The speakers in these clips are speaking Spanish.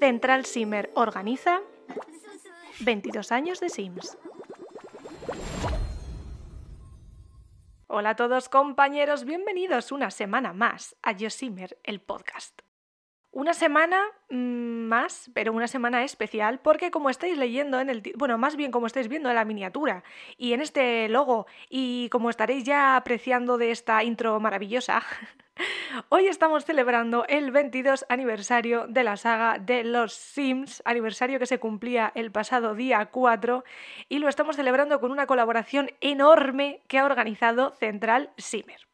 Central Simmer organiza 22 años de Sims. Hola a todos compañeros, bienvenidos una semana más a Yo Simmer, el podcast. Una semana mm, más, pero una semana especial, porque como estáis leyendo en el, bueno, más bien como estáis viendo en la miniatura y en este logo y como estaréis ya apreciando de esta intro maravillosa, hoy estamos celebrando el 22 aniversario de la saga de los Sims, aniversario que se cumplía el pasado día 4 y lo estamos celebrando con una colaboración enorme que ha organizado Central Simmer.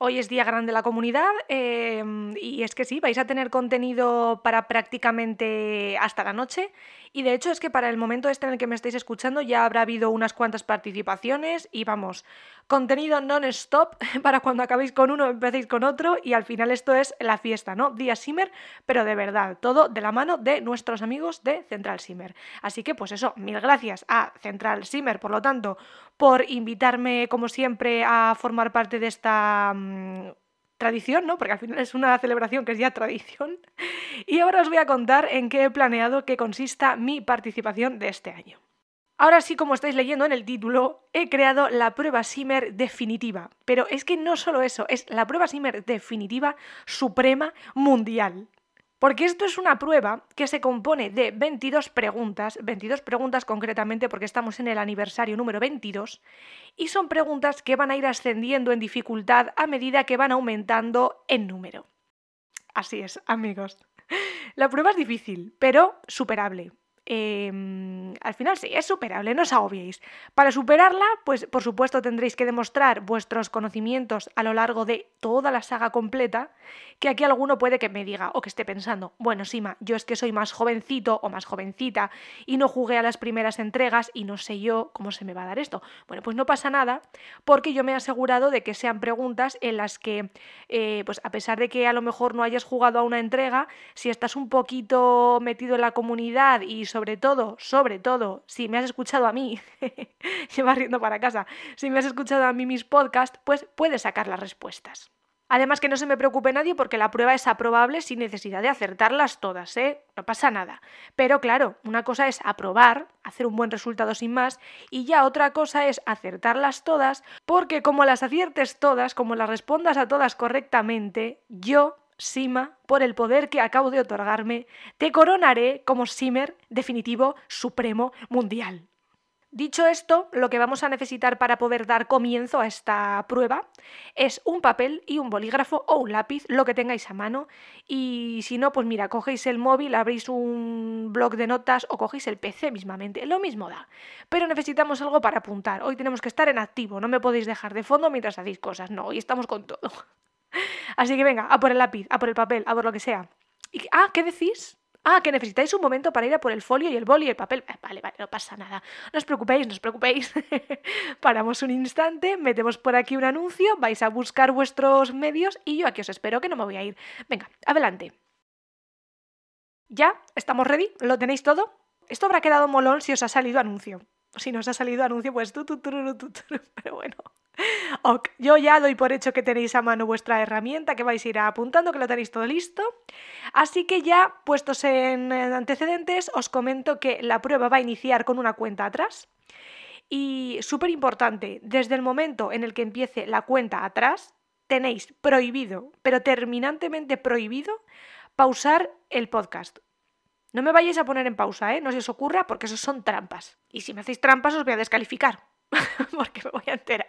Hoy es día grande de la comunidad em, y es que sí, vais a tener contenido para prácticamente hasta la noche y de hecho es que para el momento este en el que me estáis escuchando ya habrá habido unas cuantas participaciones y vamos, contenido non-stop para cuando acabéis con uno empecéis con otro y al final esto es la fiesta, ¿no? Día Simmer, pero de verdad, todo de la mano de nuestros amigos de Central Simmer. Así que pues eso, mil gracias a Central Simmer, por lo tanto, por invitarme como siempre a formar parte de esta mm, Mm, tradición, ¿no? Porque al final es una celebración que es ya tradición. Y ahora os voy a contar en qué he planeado que consista mi participación de este año. Ahora sí, como estáis leyendo en el título, he creado la prueba Simmer definitiva. Pero es que no solo eso, es la prueba Simmer definitiva, suprema, mundial. Porque esto es una prueba que se compone de 22 preguntas, 22 preguntas concretamente porque estamos en el aniversario número 22, y son preguntas que van a ir ascendiendo en dificultad a medida que van aumentando en número. Así es, amigos. La prueba es difícil, pero superable. Em, al final sí, es superable, no os agobiéis. Para superarla, pues por supuesto tendréis que demostrar vuestros conocimientos a lo largo de toda la saga completa, que aquí alguno puede que me diga o que esté pensando, bueno, Sima, yo es que soy más jovencito o más jovencita y no jugué a las primeras entregas y no sé yo cómo se me va a dar esto. Bueno, pues no pasa nada, porque yo me he asegurado de que sean preguntas en las que, eh, pues a pesar de que a lo mejor no hayas jugado a una entrega, si estás un poquito metido en la comunidad y sobre sobre todo, sobre todo, si me has escuchado a mí, lleva riendo para casa, si me has escuchado a mí mis podcasts, pues puedes sacar las respuestas. Además que no se me preocupe nadie porque la prueba es aprobable sin necesidad de acertarlas todas, ¿eh? No pasa nada. Pero claro, una cosa es aprobar, hacer un buen resultado sin más, y ya otra cosa es acertarlas todas, porque como las aciertes todas, como las respondas a todas correctamente, yo Sima, por el poder que acabo de otorgarme, te coronaré como Simer definitivo supremo mundial. Dicho esto, lo que vamos a necesitar para poder dar comienzo a esta prueba es un papel y un bolígrafo o un lápiz, lo que tengáis a mano. Y si no, pues mira, cogéis el móvil, abrís un blog de notas o cogéis el PC mismamente. Lo mismo da. Pero necesitamos algo para apuntar. Hoy tenemos que estar en activo, no me podéis dejar de fondo mientras hacéis cosas. No, hoy estamos con todo. Así que venga, a por el lápiz, a por el papel, a por lo que sea. Y, ah, ¿qué decís? Ah, que necesitáis un momento para ir a por el folio y el boli y el papel. Eh, vale, vale, no pasa nada. No os preocupéis, no os preocupéis. Paramos un instante, metemos por aquí un anuncio, vais a buscar vuestros medios y yo aquí os espero que no me voy a ir. Venga, adelante. ¿Ya? ¿Estamos ready? ¿Lo tenéis todo? Esto habrá quedado molón si os ha salido anuncio. Si no os ha salido anuncio, pues tú, tú, tú, pero bueno yo ya doy por hecho que tenéis a mano vuestra herramienta, que vais a ir apuntando, que lo tenéis todo listo. Así que ya, puestos en antecedentes, os comento que la prueba va a iniciar con una cuenta atrás. Y súper importante, desde el momento en el que empiece la cuenta atrás, tenéis prohibido, pero terminantemente prohibido, pausar el podcast. No me vayáis a poner en pausa, ¿eh? No se os ocurra porque eso son trampas. Y si me hacéis trampas os voy a descalificar. porque me voy a enterar.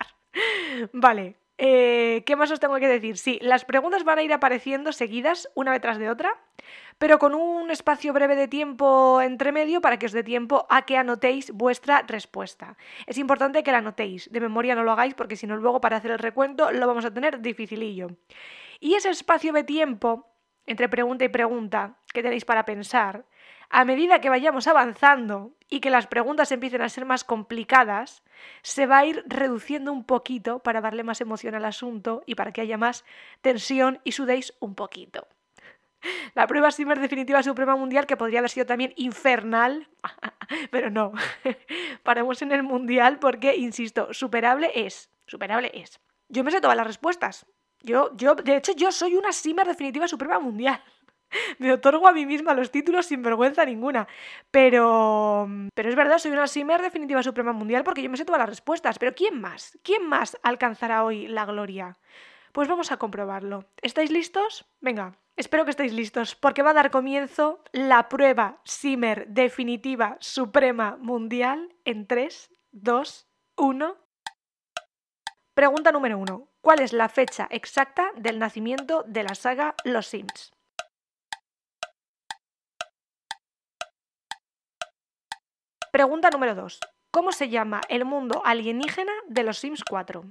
Vale, eh, ¿qué más os tengo que decir? Sí, las preguntas van a ir apareciendo seguidas, una detrás de otra, pero con un espacio breve de tiempo entre medio para que os dé tiempo a que anotéis vuestra respuesta. Es importante que la anotéis, de memoria no lo hagáis porque si no luego para hacer el recuento lo vamos a tener dificilillo. Y ese espacio de tiempo entre pregunta y pregunta que tenéis para pensar, a medida que vayamos avanzando y que las preguntas empiecen a ser más complicadas, se va a ir reduciendo un poquito para darle más emoción al asunto y para que haya más tensión y sudéis un poquito. La prueba Simmer definitiva suprema mundial, que podría haber sido también infernal, pero no. Paremos en el mundial porque, insisto, superable es. Superable es. Yo me sé todas las respuestas. Yo, yo, de hecho, yo soy una Simmer definitiva suprema mundial. me otorgo a mí misma los títulos sin vergüenza ninguna. Pero, es verdad, soy una simmer definitiva suprema mundial porque yo me sé todas las respuestas. Pero ¿quién más? ¿Quién más alcanzará hoy la gloria? Pues vamos a comprobarlo. ¿Estáis listos? Venga, espero que estéis listos porque va a dar comienzo la prueba simmer definitiva suprema mundial en 3, 2, 1. Pregunta número 1. ¿Cuál es la fecha exacta del nacimiento de la saga Los Sims? Pregunta número 2. ¿Cómo se llama el mundo alienígena de los Sims 4?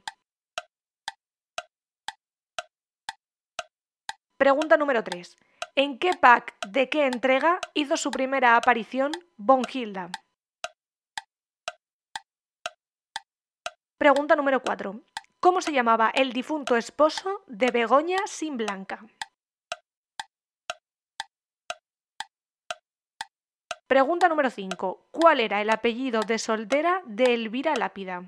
Pregunta número 3. ¿En qué pack de qué entrega hizo su primera aparición Bonhilda? Pregunta número 4. ¿Cómo se llamaba el difunto esposo de Begoña sin Blanca? Pregunta número 5. ¿Cuál era el apellido de soltera de Elvira Lápida?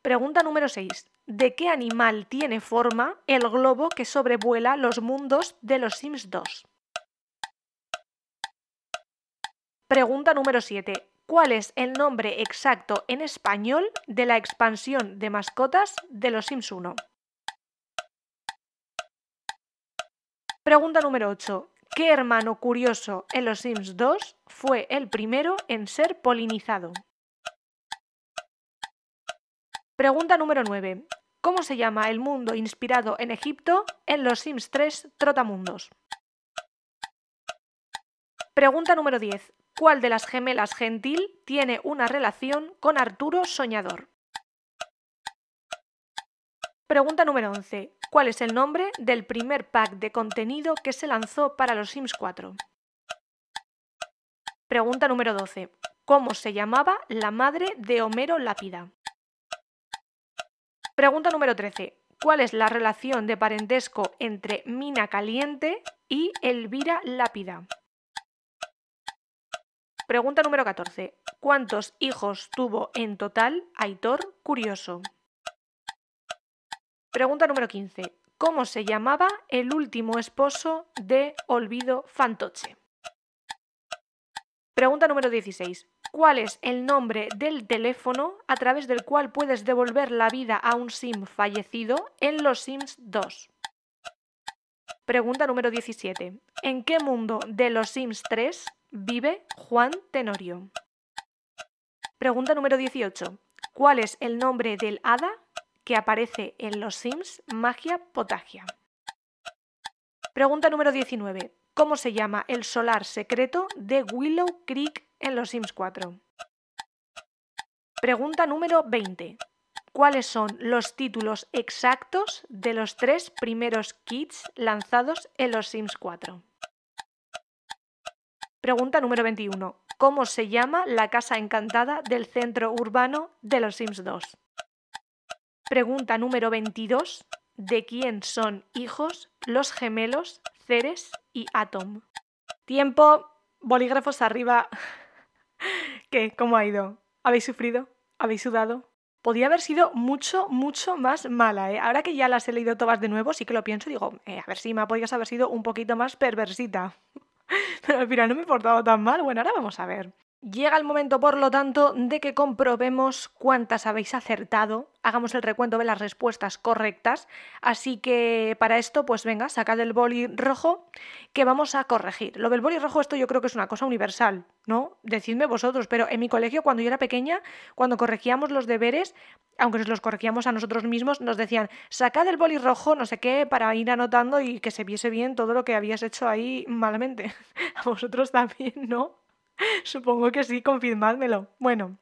Pregunta número 6. ¿De qué animal tiene forma el globo que sobrevuela los mundos de los Sims 2? Pregunta número 7. ¿Cuál es el nombre exacto en español de la expansión de mascotas de los Sims 1? Pregunta número 8. ¿Qué hermano curioso en los Sims 2 fue el primero en ser polinizado? Pregunta número 9. ¿Cómo se llama el mundo inspirado en Egipto en los Sims 3 Trotamundos? Pregunta número 10. ¿Cuál de las gemelas gentil tiene una relación con Arturo Soñador? Pregunta número 11. ¿Cuál es el nombre del primer pack de contenido que se lanzó para los Sims 4? Pregunta número 12. ¿Cómo se llamaba la madre de Homero Lápida? Pregunta número 13. ¿Cuál es la relación de parentesco entre Mina Caliente y Elvira Lápida? Pregunta número 14. ¿Cuántos hijos tuvo en total Aitor Curioso? Pregunta número 15. ¿Cómo se llamaba el último esposo de Olvido Fantoche? Pregunta número 16. ¿Cuál es el nombre del teléfono a través del cual puedes devolver la vida a un sim fallecido en los Sims 2? Pregunta número 17. ¿En qué mundo de los Sims 3 vive Juan Tenorio? Pregunta número 18. ¿Cuál es el nombre del hada que aparece en los Sims Magia Potagia. Pregunta número 19. ¿Cómo se llama el solar secreto de Willow Creek en los Sims 4? Pregunta número 20. ¿Cuáles son los títulos exactos de los tres primeros kits lanzados en los Sims 4? Pregunta número 21. ¿Cómo se llama la casa encantada del centro urbano de los Sims 2? Pregunta número 22. ¿De quién son hijos los gemelos Ceres y Atom? Tiempo, bolígrafos arriba. ¿Qué? ¿Cómo ha ido? ¿Habéis sufrido? ¿Habéis sudado? Podía haber sido mucho, mucho más mala. ¿eh? Ahora que ya las he leído todas de nuevo, sí que lo pienso y digo, eh, a ver si me podías haber sido un poquito más perversita. Pero al final no me he portado tan mal. Bueno, ahora vamos a ver. Llega el momento, por lo tanto, de que comprobemos cuántas habéis acertado, hagamos el recuento de las respuestas correctas, así que para esto, pues venga, sacad el boli rojo que vamos a corregir. Lo del boli rojo, esto yo creo que es una cosa universal, ¿no? Decidme vosotros, pero en mi colegio, cuando yo era pequeña, cuando corregíamos los deberes, aunque nos los corregíamos a nosotros mismos, nos decían, sacad el boli rojo, no sé qué, para ir anotando y que se viese bien todo lo que habías hecho ahí malamente. a vosotros también, ¿no? Supongo que sí, confirmádmelo. Bueno,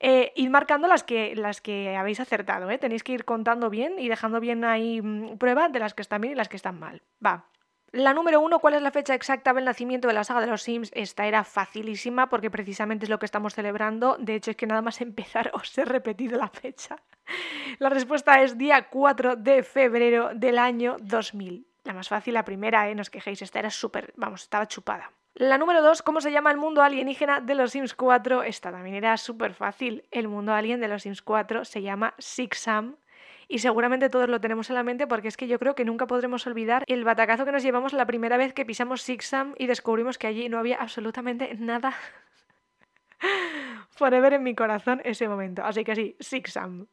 eh, ir marcando las que, las que habéis acertado, ¿eh? Tenéis que ir contando bien y dejando bien ahí mm, pruebas de las que están bien y las que están mal. Va. La número uno, ¿cuál es la fecha exacta del nacimiento de la saga de los Sims? Esta era facilísima porque precisamente es lo que estamos celebrando. De hecho, es que nada más empezar os he repetido la fecha. La respuesta es día 4 de febrero del año 2000. La más fácil, la primera, ¿eh? No os quejéis, esta era súper, vamos, estaba chupada. La número 2, ¿cómo se llama el mundo alienígena de los Sims 4? Esta también era súper fácil. El mundo alien de los Sims 4 se llama Sixam. Y seguramente todos lo tenemos en la mente porque es que yo creo que nunca podremos olvidar el batacazo que nos llevamos la primera vez que pisamos Sixam y descubrimos que allí no había absolutamente nada. Forever en mi corazón ese momento. Así que sí, Sixam.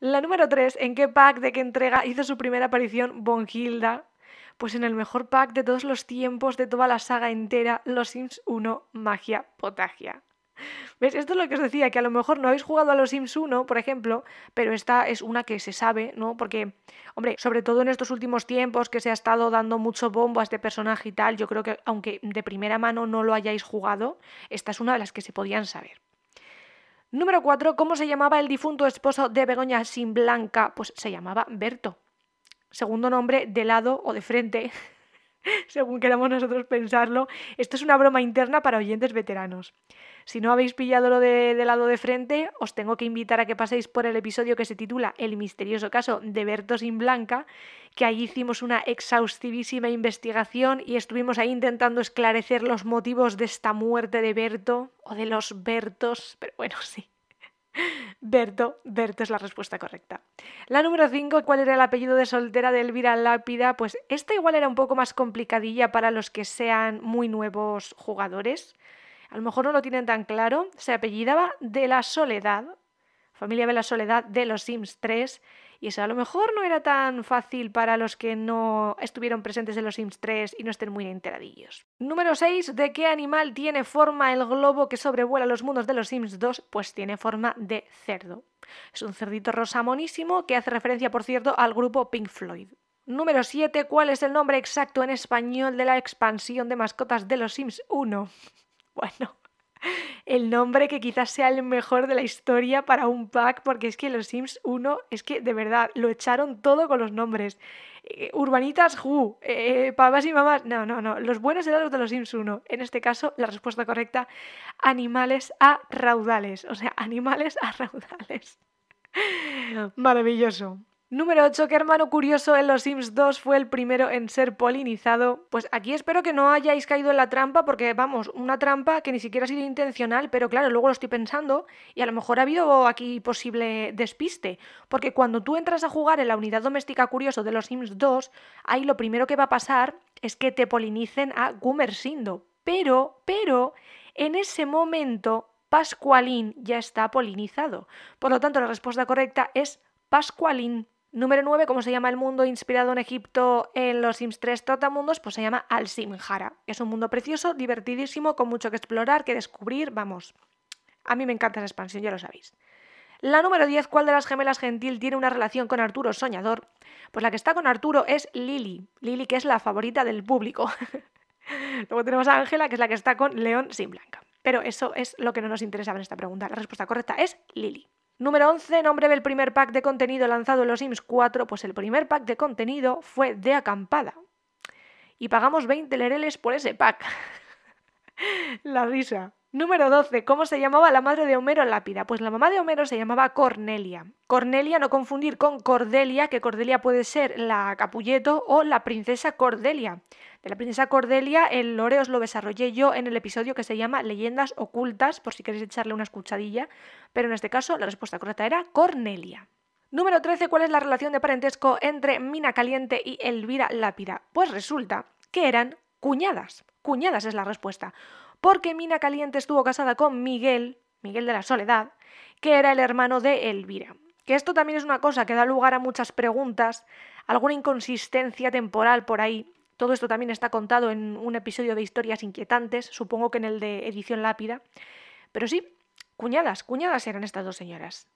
La número 3, ¿en qué pack de qué entrega hizo su primera aparición Bonhilda? pues en el mejor pack de todos los tiempos, de toda la saga entera, Los Sims 1, Magia Potagia. ¿Ves? Esto es lo que os decía, que a lo mejor no habéis jugado a los Sims 1, por ejemplo, pero esta es una que se sabe, ¿no? Porque, hombre, sobre todo en estos últimos tiempos que se ha estado dando mucho bombo a este personaje y tal, yo creo que aunque de primera mano no lo hayáis jugado, esta es una de las que se podían saber. Número 4. ¿Cómo se llamaba el difunto esposo de Begoña Sin Blanca? Pues se llamaba Berto segundo nombre de lado o de frente, según queramos nosotros pensarlo. Esto es una broma interna para oyentes veteranos. Si no habéis pillado lo de, de, lado de frente, os tengo que invitar a que paséis por el episodio que se titula El misterioso caso de Berto sin Blanca, que ahí hicimos una exhaustivísima investigación y estuvimos ahí intentando esclarecer los motivos de esta muerte de Berto o de los Bertos, pero bueno, sí. Berto, Berto es la respuesta correcta. La número 5, ¿cuál era el apellido de soltera de Elvira Lápida? Pues esta igual era un poco más complicadilla para los que sean muy nuevos jugadores. A lo mejor no lo tienen tan claro. Se apellidaba de la Soledad, familia de la Soledad de los Sims 3 y eso a lo mejor no era tan fácil para los que no estuvieron presentes en los Sims 3 y no estén muy enteradillos. Número 6. ¿De qué animal tiene forma el globo que sobrevuela los mundos de los Sims 2? Pues tiene forma de cerdo. Es un cerdito rosamonísimo que hace referencia, por cierto, al grupo Pink Floyd. Número 7. ¿Cuál es el nombre exacto en español de la expansión de mascotas de los Sims 1? Bueno, el nombre que quizás sea el mejor de la historia para un pack, porque es que los Sims 1, es que de verdad, lo echaron todo con los nombres. Eh, urbanitas ju eh, eh, papás y mamás, no, no, no, los buenos eran los de los Sims 1. En este caso, la respuesta correcta, animales a raudales, o sea, animales a raudales. Maravilloso. Número 8. ¿Qué hermano curioso en Los Sims 2 fue el primero en ser polinizado? Pues aquí espero que no hayáis caído en la trampa porque, vamos, una trampa que ni siquiera ha sido intencional, pero claro, luego lo estoy pensando y a lo mejor ha habido aquí posible despiste. Porque cuando tú entras a jugar en la unidad doméstica curioso de Los Sims 2, ahí lo primero que va a pasar es que te polinicen a Gumersindo. Pero, pero, en ese momento Pascualín ya está polinizado. Por lo tanto, la respuesta correcta es Pascualín. Número 9, ¿cómo se llama el mundo inspirado en Egipto en los Sims 3 Totamundos? Pues se llama Al-Simhara. Es un mundo precioso, divertidísimo, con mucho que explorar, que descubrir, vamos. A mí me encanta esa expansión, ya lo sabéis. La número 10, ¿cuál de las gemelas gentil tiene una relación con Arturo Soñador? Pues la que está con Arturo es Lili, Lili que es la favorita del público. Luego tenemos a Ángela, que es la que está con León sin Blanca. Pero eso es lo que no nos interesaba en esta pregunta. La respuesta correcta es Lili. Número 11, nombre del primer pack de contenido lanzado en los Sims 4, pues el primer pack de contenido fue de acampada. Y pagamos 20 lereles por ese pack. la risa. Número 12. ¿Cómo se llamaba la madre de Homero Lápida? Pues la mamá de Homero se llamaba Cornelia. Cornelia, no confundir con Cordelia, que Cordelia puede ser la Capulleto o la princesa Cordelia de la princesa Cordelia, el loreos lo desarrollé yo en el episodio que se llama Leyendas ocultas, por si queréis echarle una escuchadilla, pero en este caso la respuesta correcta era Cornelia. Número 13. ¿Cuál es la relación de parentesco entre Mina Caliente y Elvira Lápida? Pues resulta que eran cuñadas. Cuñadas es la respuesta. Porque Mina Caliente estuvo casada con Miguel, Miguel de la Soledad, que era el hermano de Elvira. Que esto también es una cosa que da lugar a muchas preguntas, alguna inconsistencia temporal por ahí, todo esto también está contado en un episodio de Historias Inquietantes, supongo que en el de Edición Lápida. Pero sí, cuñadas, cuñadas eran estas dos señoras.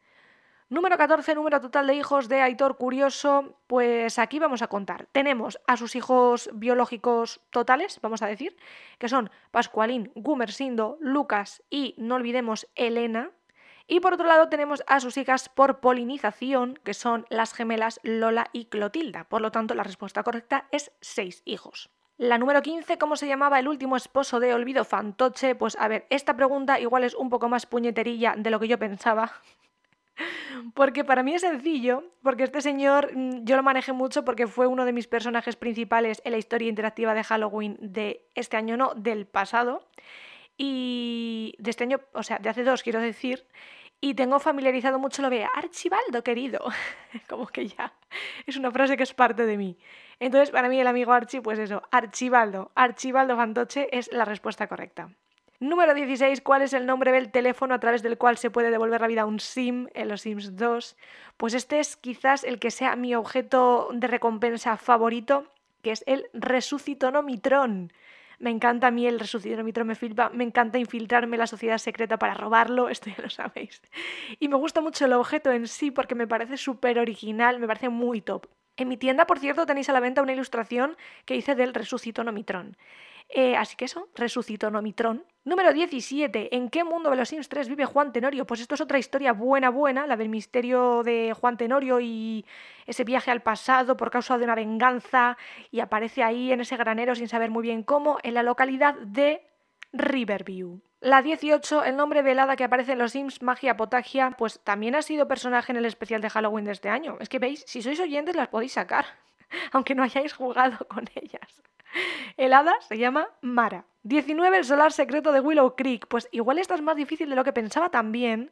Número 14, número total de hijos de Aitor Curioso, pues aquí vamos a contar. Tenemos a sus hijos biológicos totales, vamos a decir, que son Pascualín, Gumersindo, Lucas y, no olvidemos, Elena, y por otro lado tenemos a sus hijas por polinización, que son las gemelas Lola y Clotilda. Por lo tanto, la respuesta correcta es seis hijos. La número 15, ¿cómo se llamaba el último esposo de Olvido Fantoche? Pues a ver, esta pregunta igual es un poco más puñeterilla de lo que yo pensaba. Porque para mí es sencillo, porque este señor mm, yo lo manejé mucho porque fue uno de mis personajes principales en la historia interactiva de Halloween de este año, no, del pasado y de este año, o sea, de hace dos quiero decir, y tengo familiarizado mucho lo de Archibaldo querido, como que ya es una frase que es parte de mí. Entonces, para mí el amigo Archi pues eso, Archibaldo, Archibaldo Fantoche es la respuesta correcta. Número 16, ¿cuál es el nombre del teléfono a través del cual se puede devolver la vida a un SIM en los Sims 2? Pues este es quizás el que sea mi objeto de recompensa favorito, que es el Resucitonomitrón. Me encanta a mí el Resucito me me encanta infiltrarme en la sociedad secreta para robarlo, esto ya lo sabéis. Y me gusta mucho el objeto en sí porque me parece súper original, me parece muy top. En mi tienda, por cierto, tenéis a la venta una ilustración que hice del resucito Nomitrón. Eh, así que eso, resucitó Nomitron. Número 17. ¿En qué mundo de los Sims 3 vive Juan Tenorio? Pues esto es otra historia buena, buena, la del misterio de Juan Tenorio y ese viaje al pasado por causa de una venganza y aparece ahí en ese granero sin saber muy bien cómo, en la localidad de Riverview. La 18, el nombre velada que aparece en los Sims, Magia Potagia, pues también ha sido personaje en el especial de Halloween de este año. Es que veis, si sois oyentes las podéis sacar, aunque no hayáis jugado con ellas. El hada se llama Mara. 19. El solar secreto de Willow Creek. Pues igual esta es más difícil de lo que pensaba también.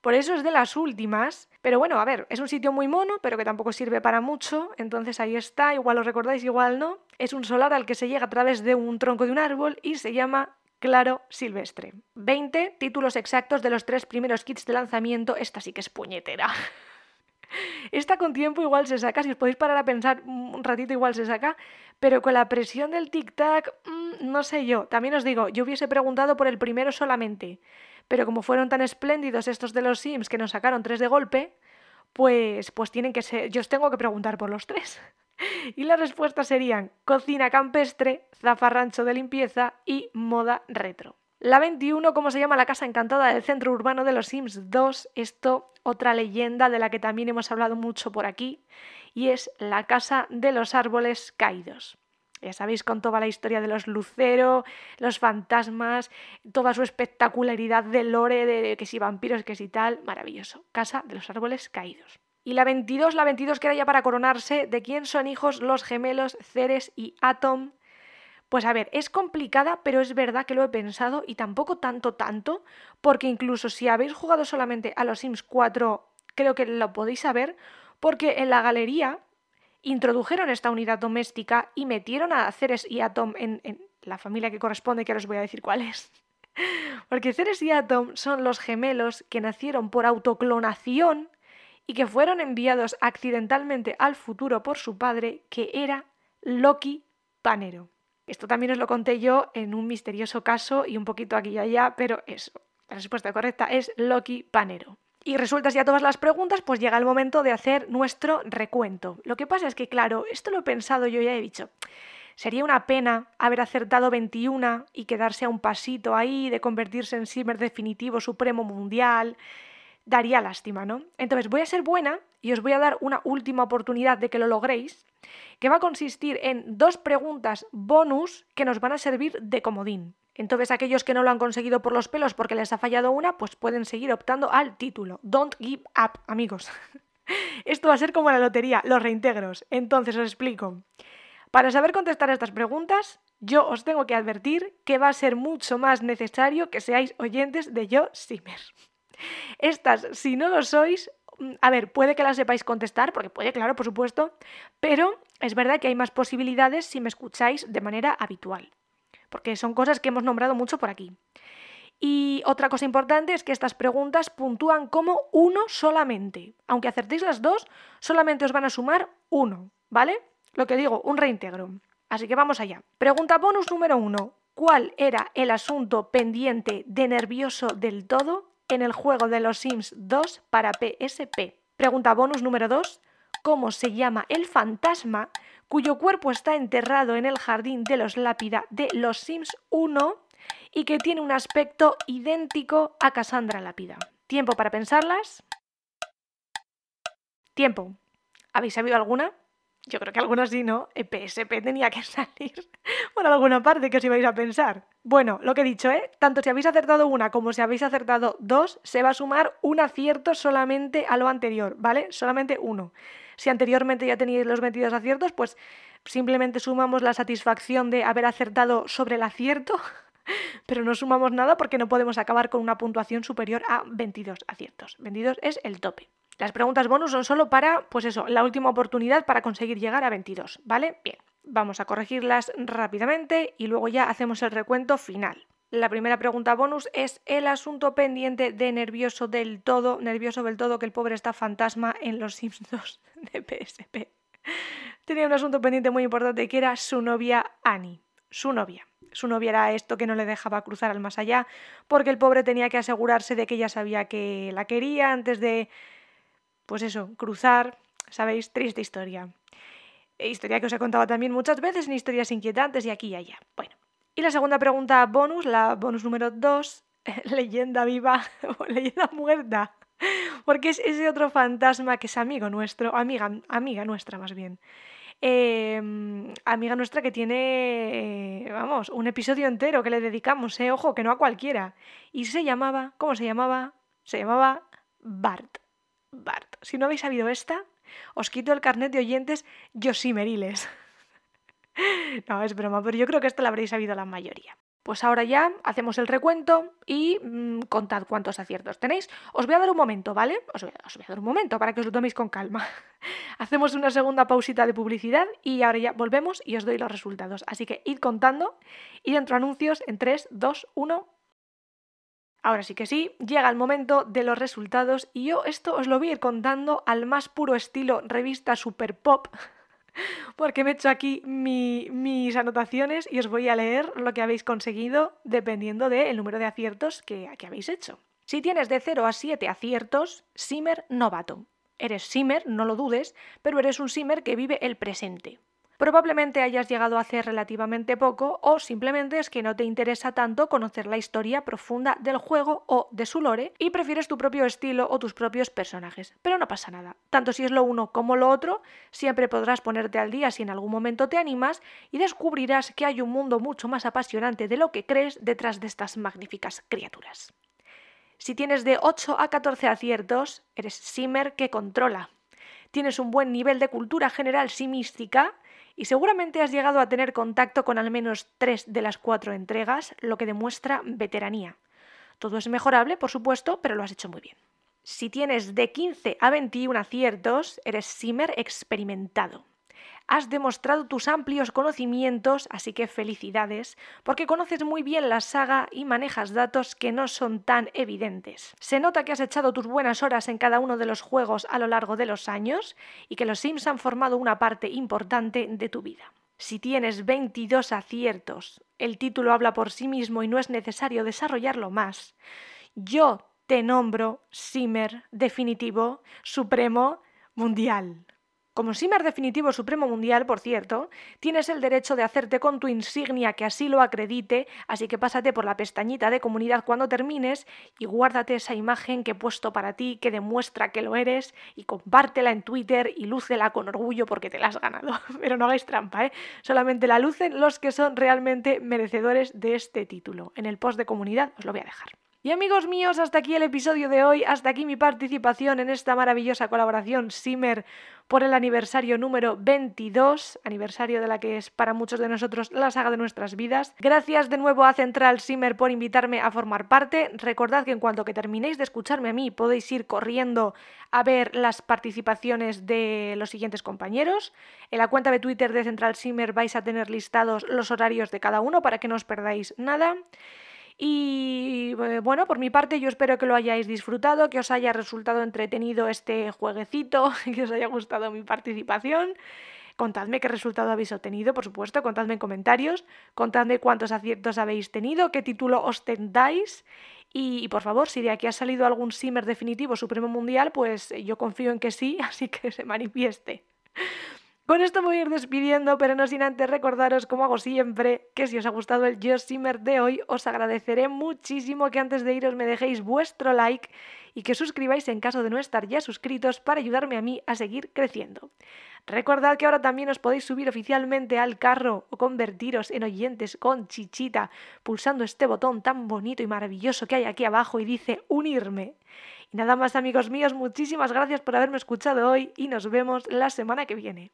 Por eso es de las últimas. Pero bueno, a ver, es un sitio muy mono, pero que tampoco sirve para mucho. Entonces ahí está, igual lo recordáis, igual no. Es un solar al que se llega a través de un tronco de un árbol y se llama Claro Silvestre. 20. Títulos exactos de los tres primeros kits de lanzamiento. Esta sí que es puñetera. Esta con tiempo igual se saca, si os podéis parar a pensar un ratito igual se saca, pero con la presión del tic-tac, mm, no sé yo. También os digo, yo hubiese preguntado por el primero solamente, pero como fueron tan espléndidos estos de los Sims que nos sacaron tres de golpe, pues, pues tienen que ser, yo os tengo que preguntar por los tres. Y las respuestas serían cocina campestre, zafarrancho de limpieza y moda retro. La 21, ¿cómo se llama la casa encantada del centro urbano de los Sims 2? Esto, otra leyenda de la que también hemos hablado mucho por aquí, y es la casa de los árboles caídos. Ya sabéis con toda la historia de los luceros, los fantasmas, toda su espectacularidad de lore, de que si vampiros, que si tal, maravilloso. Casa de los árboles caídos. Y la 22, la 22 que era ya para coronarse, de quién son hijos los gemelos Ceres y Atom, pues a ver, es complicada, pero es verdad que lo he pensado y tampoco tanto, tanto, porque incluso si habéis jugado solamente a los Sims 4, creo que lo podéis saber, porque en la galería introdujeron esta unidad doméstica y metieron a Ceres y a en, en la familia que corresponde, que ahora os voy a decir cuál es. Porque Ceres y Atom son los gemelos que nacieron por autoclonación y que fueron enviados accidentalmente al futuro por su padre, que era Loki Panero. Esto también os lo conté yo en un misterioso caso y un poquito aquí y allá, pero eso, la respuesta correcta es Loki Panero. Y resueltas ya todas las preguntas, pues llega el momento de hacer nuestro recuento. Lo que pasa es que, claro, esto lo he pensado yo ya he dicho. Sería una pena haber acertado 21 y quedarse a un pasito ahí de convertirse en Simmer definitivo supremo mundial daría lástima, ¿no? Entonces voy a ser buena y os voy a dar una última oportunidad de que lo logréis, que va a consistir en dos preguntas bonus que nos van a servir de comodín. Entonces aquellos que no lo han conseguido por los pelos porque les ha fallado una, pues pueden seguir optando al título. Don't give up, amigos. Esto va a ser como la lotería, los reintegros. Entonces os explico. Para saber contestar estas preguntas, yo os tengo que advertir que va a ser mucho más necesario que seáis oyentes de Yo Simmer. Estas, si no lo sois, mm, a ver, puede que las sepáis contestar, porque puede, claro, por supuesto, pero es verdad que hay más posibilidades si me escucháis de manera habitual, porque son cosas que hemos nombrado mucho por aquí. Y otra cosa importante es que estas preguntas puntúan como uno solamente. Aunque acertéis las dos, solamente os van a sumar uno, ¿vale? Lo que digo, un reintegro. Así que vamos allá. Pregunta bonus número uno. ¿Cuál era el asunto pendiente de nervioso del todo en el juego de los Sims 2 para PSP. Pregunta bonus número 2. ¿Cómo se llama el fantasma cuyo cuerpo está enterrado en el jardín de los lápida de los Sims 1 y que tiene un aspecto idéntico a Cassandra Lápida? Tiempo para pensarlas. Tiempo. ¿Habéis sabido alguna? yo creo que algunos sí, ¿no? EPSP eh, tenía que salir por alguna parte, que os ibais a pensar. Bueno, lo que he dicho, ¿eh? Tanto si habéis acertado una como si habéis acertado dos, se va a sumar un acierto solamente a lo anterior, ¿vale? Solamente uno. Si anteriormente ya teníais los 22 aciertos, pues simplemente sumamos la satisfacción de haber acertado sobre el acierto, pero no sumamos nada porque no podemos acabar con una puntuación superior a 22 aciertos. 22 es el tope. Las preguntas bonus son solo para, pues eso, la última oportunidad para conseguir llegar a 22, ¿vale? Bien, vamos a corregirlas rápidamente y luego ya hacemos el recuento final. La primera pregunta bonus es el asunto pendiente de nervioso del todo, nervioso del todo que el pobre está fantasma en los Sims 2 de PSP. Tenía un asunto pendiente muy importante que era su novia Annie, su novia. Su novia era esto que no le dejaba cruzar al más allá porque el pobre tenía que asegurarse de que ella sabía que la quería antes de pues eso, cruzar, sabéis, triste historia. Eh, historia que os he contado también muchas veces en historias inquietantes y aquí y allá. Bueno, y la segunda pregunta bonus, la bonus número 2, leyenda viva o leyenda muerta. Porque es ese otro fantasma que es amigo nuestro, amiga, amiga nuestra más bien. Em, amiga nuestra que tiene, eh, vamos, un episodio entero que le dedicamos, eh, ojo, que no a cualquiera. Y se llamaba, ¿cómo se llamaba? Se llamaba Bart. Bart. Si no habéis sabido esta, os quito el carnet de oyentes yosimeriles. no, es broma, pero yo creo que esto la habréis sabido la mayoría. Pues ahora ya hacemos el recuento y mm, contad cuántos aciertos tenéis. Os voy a dar un momento, ¿vale? Os voy, a, dar un momento para que os lo toméis con calma. Hacemos una segunda pausita de publicidad y ahora ya volvemos y os doy los resultados. Así que id contando y dentro anuncios en 3, 2, 1. Ahora sí que sí, llega el momento de los resultados y yo esto os lo voy a ir contando al más puro estilo revista super pop, porque me he hecho aquí mis anotaciones y os voy a leer lo que habéis conseguido dependiendo del número de aciertos que, que habéis hecho. Si tienes de 0 a 7 aciertos, Simmer novato. Eres Simmer, no lo dudes, pero eres un Simmer que vive el presente probablemente hayas llegado a hacer relativamente poco o simplemente es que no te interesa tanto conocer la historia profunda del juego o de su lore y prefieres tu propio estilo o tus propios personajes. Pero no pasa nada. Tanto si es lo uno como lo otro, siempre podrás ponerte al día si en algún momento te animas y descubrirás que hay un mundo mucho más apasionante de lo que crees detrás de estas magníficas criaturas. Si tienes de 8 a 14 aciertos, eres Simmer que controla. Tienes un buen nivel de cultura general simística y seguramente has llegado a tener contacto con al menos tres de las cuatro entregas, lo que demuestra veteranía. Todo es mejorable, por supuesto, pero lo has hecho muy bien. Si tienes de 15 a 21 aciertos, eres simmer experimentado. Has demostrado tus amplios conocimientos, así que felicidades, porque conoces muy bien la saga y manejas datos que no son tan evidentes. Se nota que has echado tus buenas horas en cada uno de los juegos a lo largo de los años y que los Sims han formado una parte importante de tu vida. Si tienes 22 aciertos, el título habla por sí mismo y no es necesario desarrollarlo más. Yo te nombro Simmer definitivo, supremo, mundial. Como Simar definitivo supremo mundial, por cierto, tienes el derecho de hacerte con tu insignia que así lo acredite, así que pásate por la pestañita de comunidad cuando termines y guárdate esa imagen que he puesto para ti que demuestra que lo eres y compártela en Twitter y lúcela con orgullo porque te la has ganado. Pero no hagáis trampa, ¿eh? Solamente la lucen los que son realmente merecedores de este título. En el post de comunidad os lo voy a dejar. Y amigos míos, hasta aquí el episodio de hoy, hasta aquí mi participación en esta maravillosa colaboración Simmer por el aniversario número 22, aniversario de la que es para muchos de nosotros la saga de nuestras vidas. Gracias de nuevo a Central Simmer por invitarme a formar parte. Recordad que en cuanto que terminéis de escucharme a mí, podéis ir corriendo a ver las participaciones de los siguientes compañeros. En la cuenta de Twitter de Central Simmer vais a tener listados los horarios de cada uno para que no os perdáis nada. Y eh, bueno, por mi parte yo espero que lo hayáis disfrutado, que os haya resultado entretenido este jueguecito, que os haya gustado mi participación. Contadme qué resultado habéis obtenido, por supuesto, contadme en comentarios, contadme cuántos aciertos habéis tenido, qué título os y, y, por favor, si de aquí ha salido algún Simmer definitivo supremo mundial, pues yo confío en que sí, así que se manifieste. Con esto voy a ir despidiendo, pero no sin antes recordaros, como hago siempre, que si os ha gustado el Yo Simmer de hoy, os agradeceré muchísimo que antes de iros me dejéis vuestro like y que suscribáis en caso de no estar ya suscritos para ayudarme a mí a seguir creciendo. Recordad que ahora también os podéis subir oficialmente al carro o convertiros en oyentes con chichita pulsando este botón tan bonito y maravilloso que hay aquí abajo y dice unirme. Y nada más amigos míos, muchísimas gracias por haberme escuchado hoy y nos vemos la semana que viene.